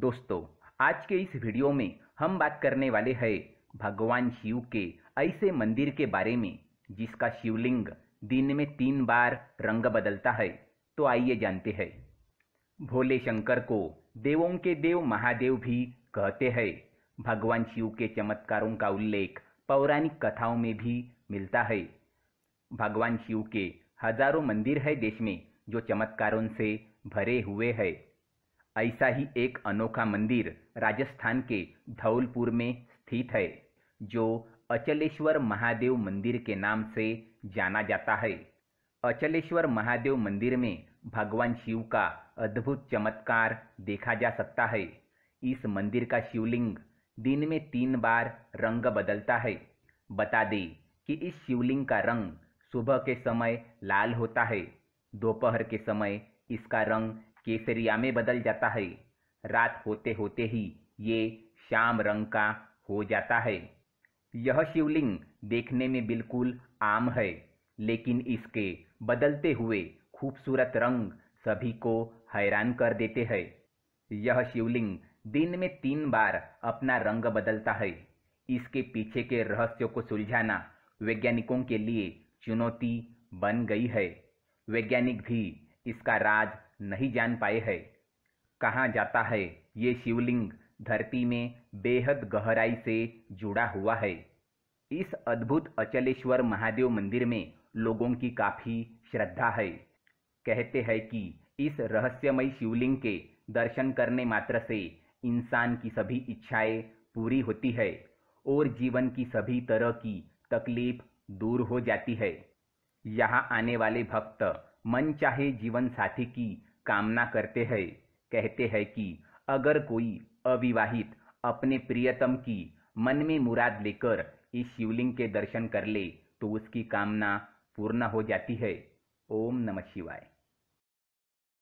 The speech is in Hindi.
दोस्तों आज के इस वीडियो में हम बात करने वाले हैं भगवान शिव के ऐसे मंदिर के बारे में जिसका शिवलिंग दिन में तीन बार रंग बदलता है तो आइए जानते हैं भोले शंकर को देवों के देव महादेव भी कहते हैं भगवान शिव के चमत्कारों का उल्लेख पौराणिक कथाओं में भी मिलता है भगवान शिव के हजारों मंदिर है देश में जो चमत्कारों से भरे हुए हैं ऐसा ही एक अनोखा मंदिर राजस्थान के धौलपुर में स्थित है जो अचलेश्वर महादेव मंदिर के नाम से जाना जाता है अचलेश्वर महादेव मंदिर में भगवान शिव का अद्भुत चमत्कार देखा जा सकता है इस मंदिर का शिवलिंग दिन में तीन बार रंग बदलता है बता दें कि इस शिवलिंग का रंग सुबह के समय लाल होता है दोपहर के समय इसका रंग केसरिया में बदल जाता है रात होते होते ही ये श्याम रंग का हो जाता है यह शिवलिंग देखने में बिल्कुल आम है लेकिन इसके बदलते हुए खूबसूरत रंग सभी को हैरान कर देते हैं यह शिवलिंग दिन में तीन बार अपना रंग बदलता है इसके पीछे के रहस्यों को सुलझाना वैज्ञानिकों के लिए चुनौती बन गई है वैज्ञानिक भी इसका राज नहीं जान पाए है कहा जाता है ये शिवलिंग धरती में बेहद गहराई से जुड़ा हुआ है इस अद्भुत अचलेश्वर महादेव मंदिर में लोगों की काफ़ी श्रद्धा है कहते हैं कि इस रहस्यमय शिवलिंग के दर्शन करने मात्र से इंसान की सभी इच्छाएं पूरी होती है और जीवन की सभी तरह की तकलीफ दूर हो जाती है यहाँ आने वाले भक्त मन चाहे जीवन साथी की कामना करते हैं कहते हैं कि अगर कोई अविवाहित अपने प्रियतम की मन में मुराद लेकर इस शिवलिंग के दर्शन कर ले तो उसकी कामना पूर्ण हो जाती है ओम नमः शिवाय